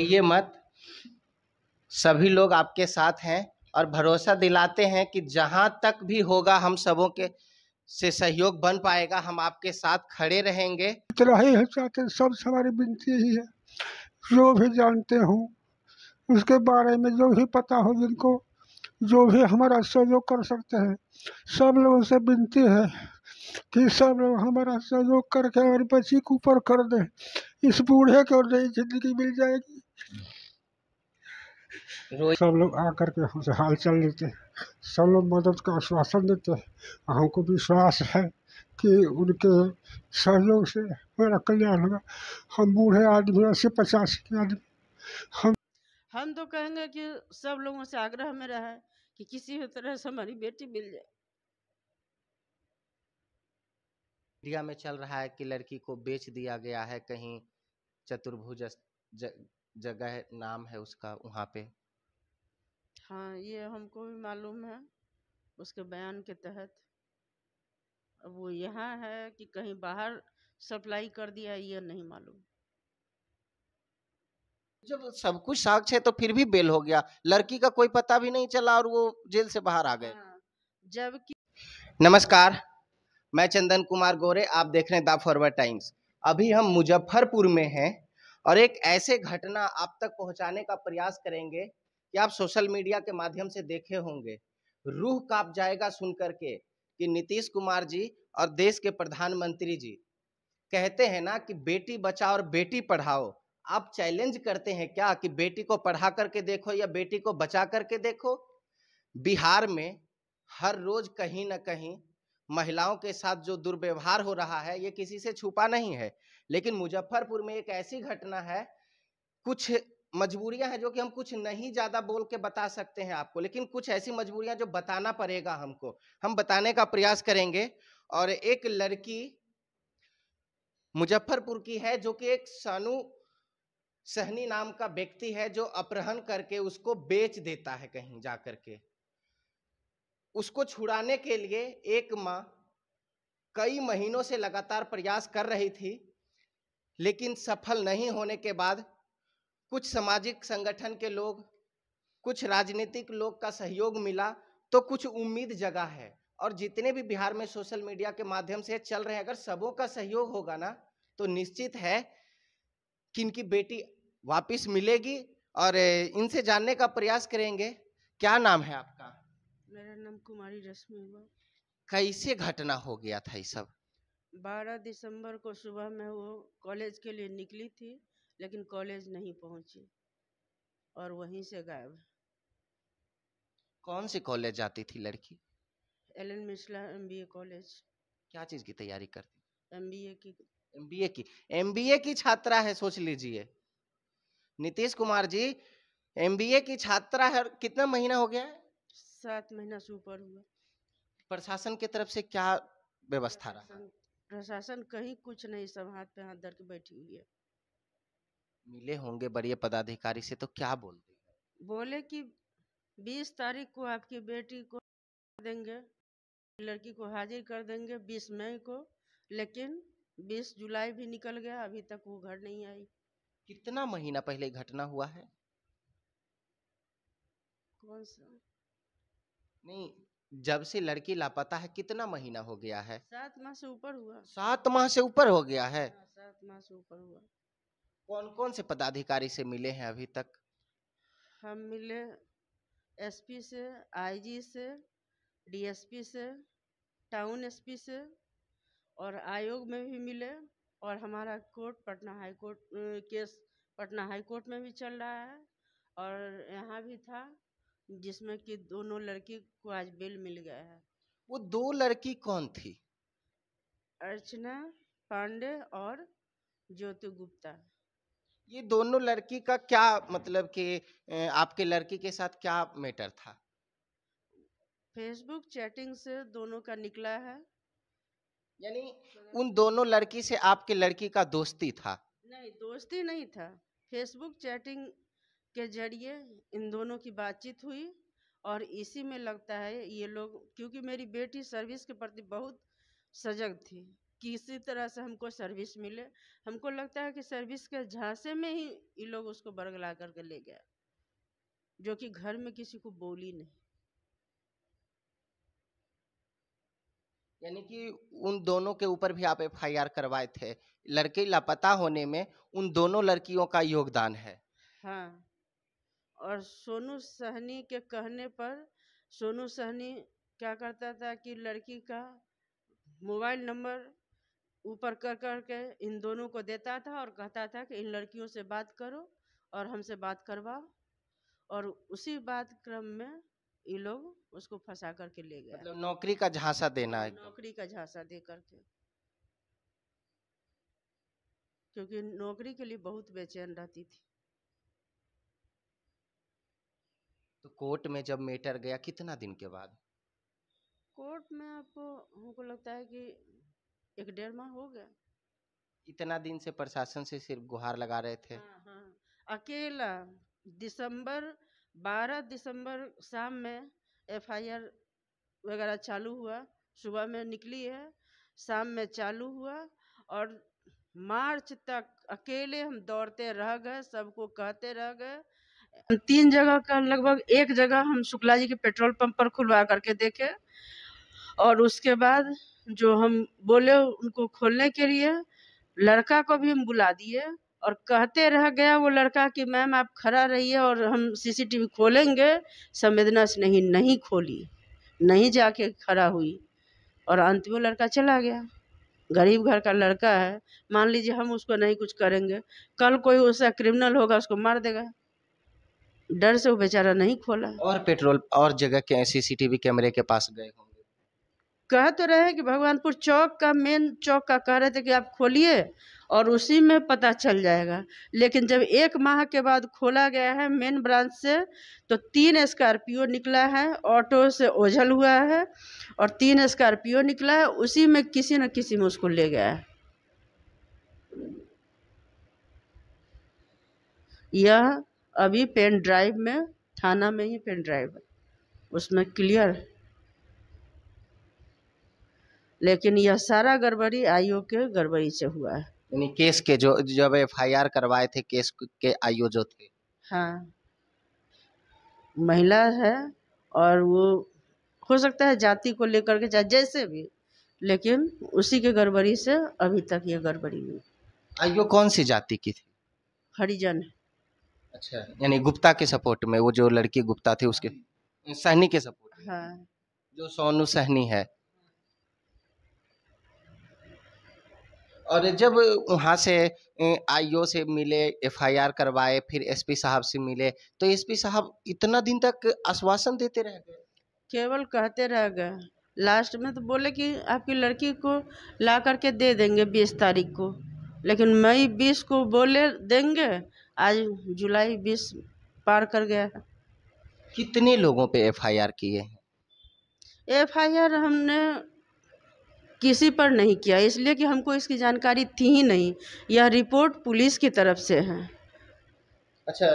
ये मत सभी लोग आपके साथ हैं और भरोसा दिलाते हैं कि जहाँ तक भी होगा हम सबों के से सहयोग बन पाएगा हम आपके साथ खड़े रहेंगे है चाहते सब हमारी विनती ही है जो भी जानते हों उसके बारे में जो भी पता हो जिनको जो भी हमारा सहयोग कर सकते हैं सब लोगों से विनती है कि सब लोग हमारा सहयोग करके और बच्ची को ऊपर कर दें इस बूढ़े को नई जिंदगी मिल जाएगी सब लोग आकर के हमसे हाल चल लेते हैं सब लोग मदद का आश्वासन देते हैं हमको विश्वास है कि उनके सहयोग से मेरा कल्याण होगा हम बूढ़े आदमी अस्सी पचास के आदमी हम हम तो कहेंगे कि सब लोगों से आग्रह मेरा है कि किसी भी तरह से हमारी बेटी मिल जाए मीडिया में चल रहा है कि लड़की को बेच दिया गया है कहीं चतुर्भुज जगह है नाम है उसका वहाँ पे हाँ ये हमको भी मालूम है उसके बयान के तहत अब वो यहाँ है कि कहीं बाहर सप्लाई कर दिया ये नहीं मालूम जब सब कुछ साक्ष्य है तो फिर भी बेल हो गया लड़की का कोई पता भी नहीं चला और वो जेल से बाहर आ गए हाँ, जबकि नमस्कार मैं चंदन कुमार गोरे आप देख रहे हैं द फॉरवर्ड टाइम्स अभी हम मुजफ्फरपुर में हैं और एक ऐसे घटना आप तक पहुंचाने का प्रयास करेंगे कि आप सोशल मीडिया के माध्यम से देखे होंगे रूह कांप जाएगा सुनकर के कि नीतीश कुमार जी और देश के प्रधानमंत्री जी कहते हैं ना कि बेटी बचाओ और बेटी पढ़ाओ आप चैलेंज करते हैं क्या कि बेटी को पढ़ा करके देखो या बेटी को बचा करके देखो बिहार में हर रोज कहीं ना कहीं महिलाओं के साथ जो दुर्व्यवहार हो रहा है ये किसी से छुपा नहीं है लेकिन मुजफ्फरपुर में एक ऐसी घटना है कुछ मजबूरियां हैं जो कि हम कुछ नहीं ज़्यादा बोल के बता सकते हैं आपको लेकिन कुछ ऐसी मजबूरियां जो बताना पड़ेगा हमको हम बताने का प्रयास करेंगे और एक लड़की मुजफ्फरपुर की है जो कि एक सानु सहनी नाम का व्यक्ति है जो अपहरण करके उसको बेच देता है कहीं जा करके उसको छुड़ाने के लिए एक माँ कई महीनों से लगातार प्रयास कर रही थी लेकिन सफल नहीं होने के बाद कुछ सामाजिक संगठन के लोग कुछ राजनीतिक लोग का सहयोग मिला तो कुछ उम्मीद जगा है और जितने भी बिहार में सोशल मीडिया के माध्यम से चल रहे अगर सबों का सहयोग होगा ना तो निश्चित है कि इनकी बेटी वापस मिलेगी और इनसे जानने का प्रयास करेंगे क्या नाम है आपका मेरा नाम कुमारी रश्मि हुआ कैसे घटना हो गया था ये सब बारह दिसंबर को सुबह में वो कॉलेज के लिए निकली थी लेकिन कॉलेज नहीं पहुंची और वहीं से गायब कौन से कॉलेज जाती थी लड़की L N Mishra M college क्या चीज़ की तैयारी करती एम की एम की एम की छात्रा है सोच लीजिए नीतीश कुमार जी एम की छात्रा है कितना महीना हो गया है सात महीना से ऊपर हुआ प्रशासन की तरफ से क्या व्यवस्था रहा प्रशासन कहीं कुछ नहीं सब हाथ पे हाथ धर के बैठी हुई है मिले होंगे बड़े पदाधिकारी से तो क्या बोल रही बोले कि 20 तारीख को आपकी बेटी को देंगे लड़की को हाजिर कर देंगे 20 मई को लेकिन 20 जुलाई भी निकल गया अभी तक वो घर नहीं आई कितना महीना पहले घटना हुआ है कौन सा नहीं जब से लड़की लापता है कितना महीना हो गया है सात माह से ऊपर हुआ सात माह से ऊपर हो गया है हाँ, सात माह से ऊपर हुआ कौन कौन से पदाधिकारी से मिले हैं अभी तक हम मिले एसपी से आईजी से डीएसपी से टाउन एसपी से और आयोग में भी मिले और हमारा court Patna high court case Patna high court में भी चल रहा है और यहाँ भी था जिसमें कि दोनों लड़की को आज बेल मिल गया है वो दो लड़की कौन थी अर्चना पांडे और ज्योति गुप्ता ये दोनों लड़की का क्या मतलब कि आपके लड़की के साथ क्या मैटर था फेसबुक चैटिंग से दोनों का निकला है यानी उन दोनों लड़की से आपके लड़की का दोस्ती था नहीं दोस्ती नहीं था फेसबुक चैटिंग के जरिए इन दोनों की बातचीत हुई और इसी में लगता है ये लोग क्योंकि मेरी बेटी सर्विस के प्रति बहुत सजग थी किसी तरह से हमको सर्विस मिले हमको लगता है कि सर्विस के झांसे में ही ये लोग उसको बरगला करके ले गया जो कि घर में किसी को बोली नहीं यानी कि उन दोनों के ऊपर भी आप एफ करवाए थे लड़के लापता होने में उन दोनों लड़कियों का योगदान है हाँ और सोनू सहनी के कहने पर सोनू सहनी क्या करता था कि लड़की का मोबाइल नंबर ऊपर कर कर के इन दोनों को देता था और कहता था कि इन लड़कियों से बात करो और हमसे बात करवाओ और उसी बात क्रम में ये लोग उसको फंसा करके ले गए मतलब नौकरी का झांसा देना है नौकरी का झांसा दे करके क्योंकि नौकरी के लिए बहुत बेचैन रहती थी तो कोर्ट में जब मैटर गया कितना दिन के बाद कोर्ट में आपको हमको लगता है कि एक डेढ़ माह हो गया इतना दिन से प्रशासन से सिर्फ गुहार लगा रहे थे हाँ, हाँ। अकेला दिसंबर 12 दिसंबर शाम में एफआईआर वगैरह चालू हुआ सुबह में निकली है शाम में चालू हुआ और मार्च तक अकेले हम दौड़ते रह गए सबको कहते रह गए तीन जगह का लगभग एक जगह हम शुक्ला जी के पेट्रोल पंप पर खुलवा करके देखे और उसके बाद जो हम बोले उनको खोलने के लिए लड़का को भी हम बुला दिए और कहते रह गया वो लड़का कि मैम आप खड़ा रहिए और हम सीसीटीवी खोलेंगे संवेदना से नहीं नहीं खोली नहीं जाके खड़ा हुई और अंत में लड़का चला गया गरीब घर का लड़का है मान लीजिए हम उसको नहीं कुछ करेंगे कल कोई उसका क्रिमिनल होगा उसको मार देगा डर से वो बेचारा नहीं खोला और पेट्रोल और जगह के सीसीटीवी कैमरे के पास गए होंगे कह तो रहे कि भगवानपुर चौक का मेन चौक का कह रहे थे कि आप खोलिए और उसी में पता चल जाएगा लेकिन जब एक माह के बाद खोला गया है मेन ब्रांच से तो तीन स्कॉर्पियो निकला है ऑटो से ओझल हुआ है और तीन स्कॉर्पियो निकला है उसी में किसी न किसी में उसको ले गया है यह अभी पेन ड्राइव में थाना में ही पेन ड्राइव है उसमें क्लियर लेकिन यह सारा गड़बड़ी आईओ के गड़बड़ी से हुआ है यानी केस के जो जब एफआईआर करवाए थे केस के आईओ जो थे हाँ महिला है और वो हो सकता है जाति को लेकर के चाहे जैसे भी लेकिन उसी के गड़बड़ी से अभी तक ये गड़बड़ी हुई आईओ कौन सी जाति की थी हरिजन है अच्छा यानी गुप्ता के सपोर्ट में वो जो लड़की गुप्ता थी उसके सहनी के सपोर्ट हाँ। जो सोनू सहनी है और जब वहाँ से आईओ से मिले एफआईआर करवाए फिर एसपी साहब से मिले तो एसपी साहब इतना दिन तक आश्वासन देते रह गए केवल कहते रह गए लास्ट में तो बोले कि आपकी लड़की को ला करके दे देंगे बीस तारीख को लेकिन मई बीस को बोले देंगे आज जुलाई बीस पार कर गया है कितने लोगों पे एफआईआर किए हैं एफआईआर हमने किसी पर नहीं किया इसलिए कि हमको इसकी जानकारी थी ही नहीं यह रिपोर्ट पुलिस की तरफ से है अच्छा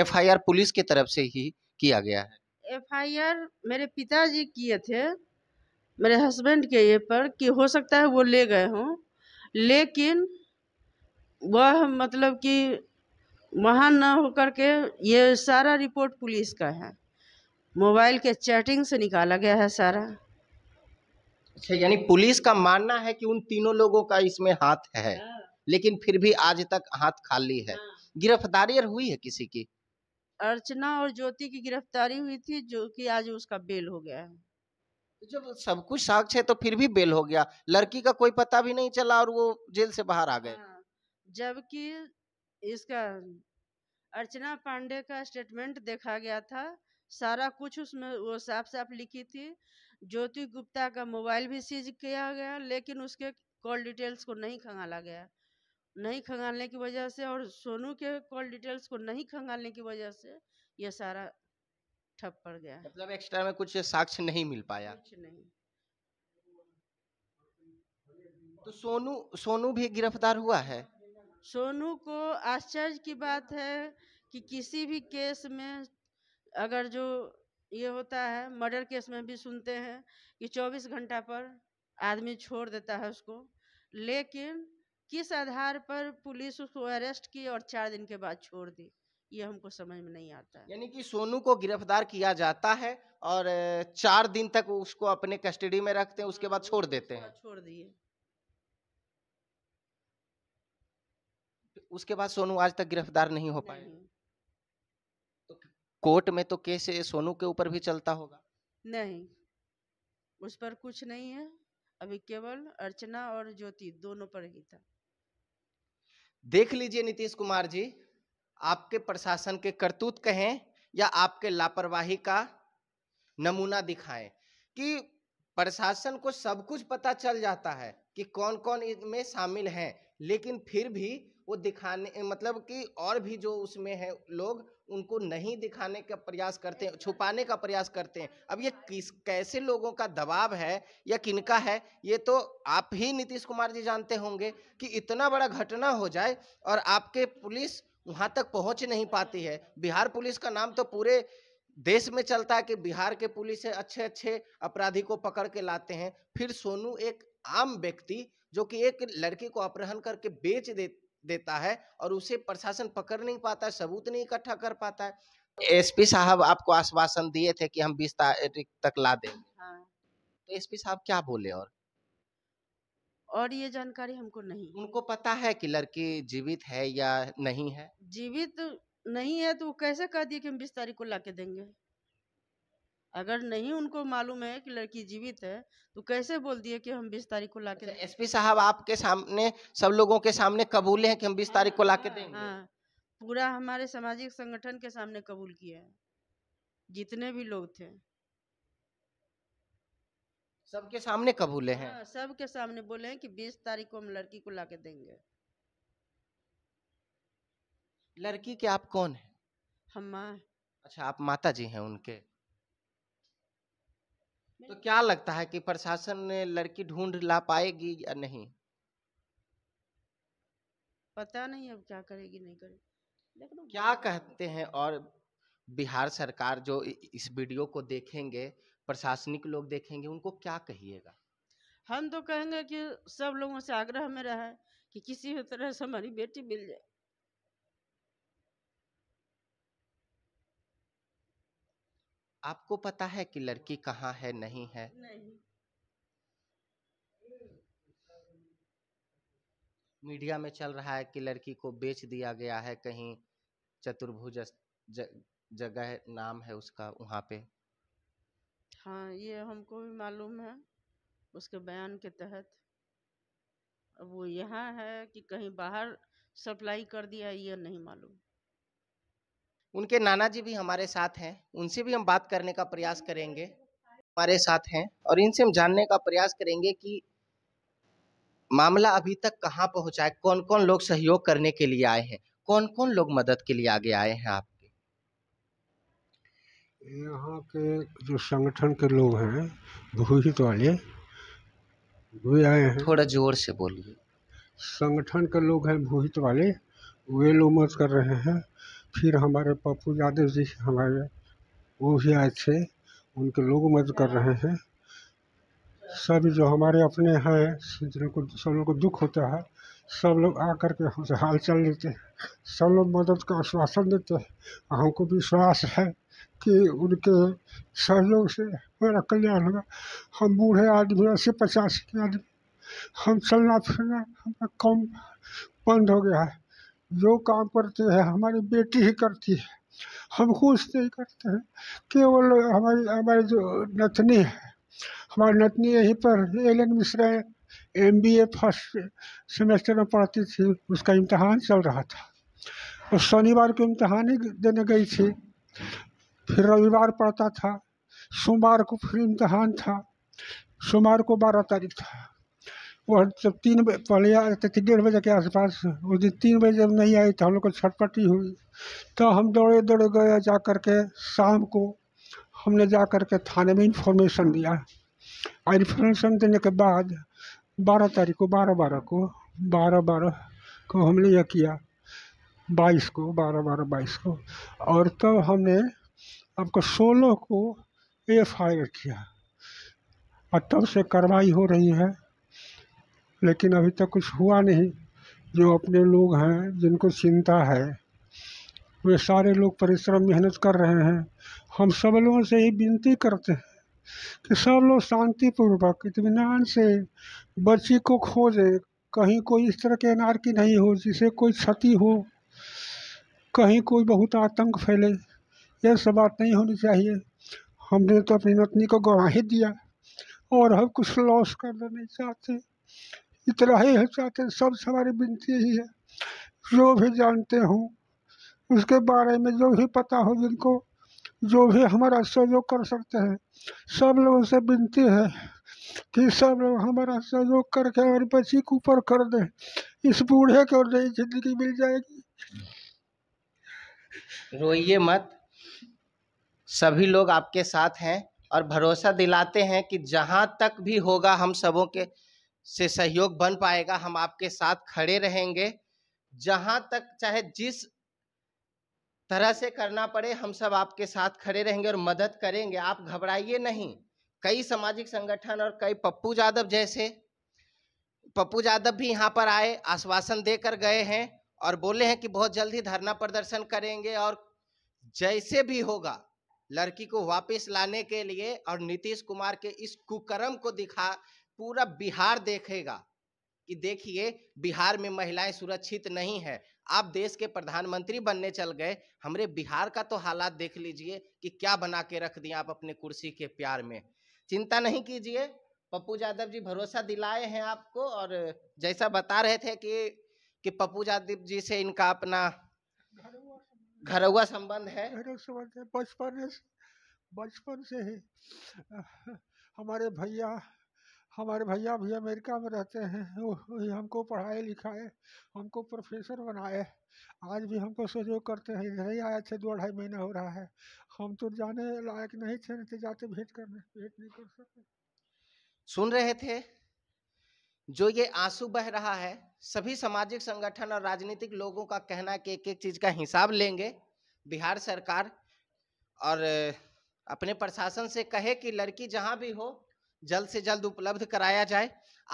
एफआईआर पुलिस की तरफ से ही किया गया है एफआईआर मेरे पिताजी किए थे मेरे हस्बैंड के ये पर कि हो सकता है वो ले गए हों लेकिन वह मतलब कि वहाँ न होकर के ये सारा रिपोर्ट पुलिस का है मोबाइल के चैटिंग से निकाला गया है सारा अच्छा यानी पुलिस का मानना है कि उन तीनों लोगों का इसमें हाथ है हाँ। लेकिन फिर भी आज तक हाथ खाली है हाँ। गिरफ्तारी हुई है किसी की अर्चना और ज्योति की गिरफ्तारी हुई थी जो कि आज उसका बेल हो गया है तो जब सब कुछ साक्ष है तो फिर भी बेल हो गया लड़की का कोई पता भी नहीं चला और वो जेल से बाहर आ गए हाँ, जबकि इसका अर्चना पांडे का स्टेटमेंट देखा गया था सारा कुछ उसमें वो साफ साफ लिखी थी ज्योति गुप्ता का मोबाइल भी सीज किया गया लेकिन उसके कॉल डिटेल्स को नहीं खंगाला गया नहीं खंगालने की वजह से और सोनू के कॉल डिटेल्स को नहीं खंगालने की वजह से यह सारा ठप पड़ गया मतलब एक्स्ट्रा में कुछ साक्ष्य नहीं मिल पाया कुछ नहीं तो सोनू सोनू भी गिरफ्तार हुआ है सोनू को आश्चर्य की बात है कि किसी भी केस में अगर जो ये होता है मर्डर केस में भी सुनते हैं कि 24 घंटा पर आदमी छोड़ देता है उसको लेकिन किस आधार पर पुलिस उसको अरेस्ट की और चार दिन के बाद छोड़ दी ये हमको समझ में नहीं आता यानी कि सोनू को गिरफ्तार किया जाता है और चार दिन तक उसको अपने कस्टडी में रखते हैं उसके बाद हाँ, छोड़ देते हैं छोड़ दिए उसके बाद सोनू आज तक गिरफ्तार नहीं हो पाए तो कोर्ट में तो केस सोनू के ऊपर भी चलता होगा नहीं उस पर कुछ नहीं है अभी केवल अर्चना और ज्योति दोनों पर ही था देख लीजिए नीतीश कुमार जी आपके प्रशासन के करतूत कहें या आपके लापरवाही का नमूना दिखाएं कि प्रशासन को सब कुछ पता चल जाता है कि कौन कौन इसमें शामिल हैं लेकिन फिर भी वो दिखाने मतलब कि और भी जो उसमें हैं लोग उनको नहीं दिखाने का प्रयास करते हैं छुपाने का प्रयास करते हैं अब ये किस कैसे लोगों का दबाव है या किनका है ये तो आप ही नीतीश कुमार जी जानते होंगे कि इतना बड़ा घटना हो जाए और आपके पुलिस वहाँ तक पहुँच नहीं पाती है बिहार पुलिस का नाम तो पूरे देश में चलता है कि बिहार के पुलिस अच्छे अच्छे अपराधी को पकड़ के लाते हैं फिर सोनू एक आम व्यक्ति जो कि एक लड़की को अपहरण करके बेच दे देता है और उसे प्रशासन पकड़ नहीं पाता सबूत नहीं इकट्ठा कर पाता है तो एसपी साहब आपको आश्वासन दिए थे कि हम बीस तारीख तक ला देंगे हाँ। तो एसपी साहब क्या बोले और और ये जानकारी हमको नहीं उनको पता है कि लड़की जीवित है या नहीं है जीवित नहीं है तो वो कैसे कह दिए कि हम बीस तारीख को ला के देंगे अगर नहीं उनको मालूम है कि लड़की जीवित है तो कैसे बोल दिए कि हम बीस तारीख को ला के एस पी साहब आपके सामने सब लोगों के सामने कबूले हैं कि हम बीस तारीख को हाँ, ला के देंगे हाँ, पूरा हमारे सामाजिक संगठन के सामने कबूल किया है जितने भी लोग थे सबके सामने कबूले हैं हाँ, सबके सामने बोले हैं कि बीस तारीख को हम लड़की को लाके देंगे लड़की के आप कौन है हम माँ अच्छा आप माता जी हैं उनके तो क्या लगता है कि प्रशासन ने लड़की ढूंढ ला पाएगी या नहीं पता नहीं अब क्या करेगी नहीं करेगी क्या कहते हैं और बिहार सरकार जो इस वीडियो को देखेंगे प्रशासनिक लोग देखेंगे उनको क्या कहिएगा हम तो कहेंगे कि सब लोगों से आग्रह मेरा है कि किसी तरह से हमारी बेटी मिल जाए आपको पता है कि लड़की कहाँ है नहीं है नहीं मीडिया में चल रहा है कि लड़की को बेच दिया गया है कहीं चतुर्भुज जगह नाम है उसका वहाँ पे हाँ ये हमको भी मालूम है उसके बयान के तहत अब वो यहाँ है कि कहीं बाहर सप्लाई कर दिया ये नहीं मालूम उनके नाना जी भी हमारे साथ हैं उनसे भी हम बात करने का प्रयास करेंगे हमारे साथ हैं और इनसे हम जानने का प्रयास करेंगे कि मामला अभी तक कहाँ पहुँचा है कौन कौन लोग सहयोग करने के लिए आए हैं कौन कौन लोग मदद के लिए आगे आए हैं आपके यहाँ के जो संगठन के लोग हैं भूहित वाले वे आए हैं थोड़ा जोर से बोलिए संगठन के लोग हैं भूहित तो वाले वे लोग मदद कर रहे हैं फिर हमारे पप्पू यादव जी हमारे वो भी आए थे उनके लोग मदद कर रहे हैं सब जो हमारे अपने हैं जिनको सब लोग को दुख होता है सब लोग आ कर के हमसे हाल चाल लेते हैं सब लोग मदद का आश्वासन देते हैं हमको विश्वास है कि उनके सहयोग से मेरा कल्याण होगा हम बूढ़े आदमी अस्सी पचास के आदमी हम चलना फिरना हमारा कम बंद हो गया है जो काम करते हैं हमारी बेटी ही करती है हम खुश नहीं करते हैं केवल हमारी हमारी जो नतनी है हमारी नतनी यहीं पर L N Mishra M B A first semester में पढ़ती थी उसका इम्तहान चल रहा था और शनिवार को इम्तहान ही देने गई थी फिर रविवार पढ़ता था सोमवार को फिर इम्तहान था सोमवार को बारह तारीख था वो जब तीन बजे पहले आए थे तो डेढ़ बजे के आसपास उस दिन तीन बजे जब नहीं आई तो हम लोग को छटपटी हुई तो हम दौड़े दौड़े गए जा कर के शाम को हमने जा कर के थाने में इन्फॉर्मेशन दिया और इन्फॉर्मेशन देने के बाद बारह तारीख को बारह बारह को बारह बारह को हमने यह किया बाईस को बारह बारह बाईस को और तब तो हमने आपको सोलह को एफ आई आर किया और तब से कार्रवाई हो रही है लेकिन अभी तक कुछ हुआ नहीं जो अपने लोग हैं जिनको चिंता है वे सारे लोग परिश्रम मेहनत कर रहे हैं हम सब लोगों से ही विनती करते हैं कि सब लोग शांतिपूर्वक इतमान से बच्ची को खोजे कहीं कोई इस तरह के की नहीं हो जिसे कोई क्षति हो कहीं कोई बहुत आतंक फैले यह सब बात नहीं होनी चाहिए हमने तो अपनी नतनी को गवाही दिया और हम कुछ लॉस करना नहीं चाहते इतना ही है चाहते सब हमारी विनती ही है जो भी जानते हों उसके बारे में जो भी पता हो जिनको जो भी हमारा सहयोग कर सकते हैं सब लोगों से विनती है कि सब लोग हमारा सहयोग करके हमारी बच्ची को ऊपर कर दें इस बूढ़े को नई जिंदगी मिल जाएगी रोइए मत सभी लोग आपके साथ हैं और भरोसा दिलाते हैं कि जहाँ तक भी होगा हम सबों के से सहयोग बन पाएगा हम आपके साथ खड़े रहेंगे जहां तक चाहे जिस तरह से करना पड़े हम सब आपके साथ खड़े रहेंगे और मदद करेंगे आप घबराइए नहीं कई सामाजिक संगठन और कई पप्पू यादव जैसे पप्पू यादव भी यहाँ पर आए आश्वासन देकर गए हैं और बोले हैं कि बहुत जल्दी धरना प्रदर्शन करेंगे और जैसे भी होगा लड़की को वापस लाने के लिए और नीतीश कुमार के इस कुकर्म को दिखा पूरा बिहार देखेगा कि देखिए बिहार में महिलाएं सुरक्षित नहीं है आप देश के प्रधानमंत्री बनने चल गए हमरे बिहार का तो हालात देख लीजिए कि क्या बना के रख दिया आप अपने कुर्सी के प्यार में चिंता नहीं कीजिए पप्पू यादव जी भरोसा दिलाए हैं आपको और जैसा बता रहे थे कि कि पप्पू यादव जी से इनका अपना घरौआ संबंध है बचपन बचपन से ही हमारे भैया हमारे भैया भी अमेरिका में रहते हैं वही हमको पढ़ाए लिखाए हमको प्रोफेसर बनाए आज भी हमको सहयोग करते हैं इधर ही आए थे दो ढाई महीना हो रहा है हम तो जाने लायक नहीं थे नहीं थे तो जाते भेंट करने भेंट नहीं कर सकते सुन रहे थे जो ये आंसू बह रहा है सभी सामाजिक संगठन और राजनीतिक लोगों का कहना कि एक एक चीज़ का हिसाब लेंगे बिहार सरकार और अपने प्रशासन से कहे कि लड़की जहाँ भी हो जल्द से जल्द उपलब्ध कराया जाए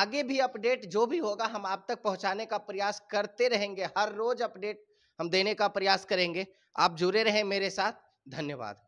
आगे भी अपडेट जो भी होगा हम आप तक पहुंचाने का प्रयास करते रहेंगे हर रोज अपडेट हम देने का प्रयास करेंगे आप जुड़े रहें मेरे साथ धन्यवाद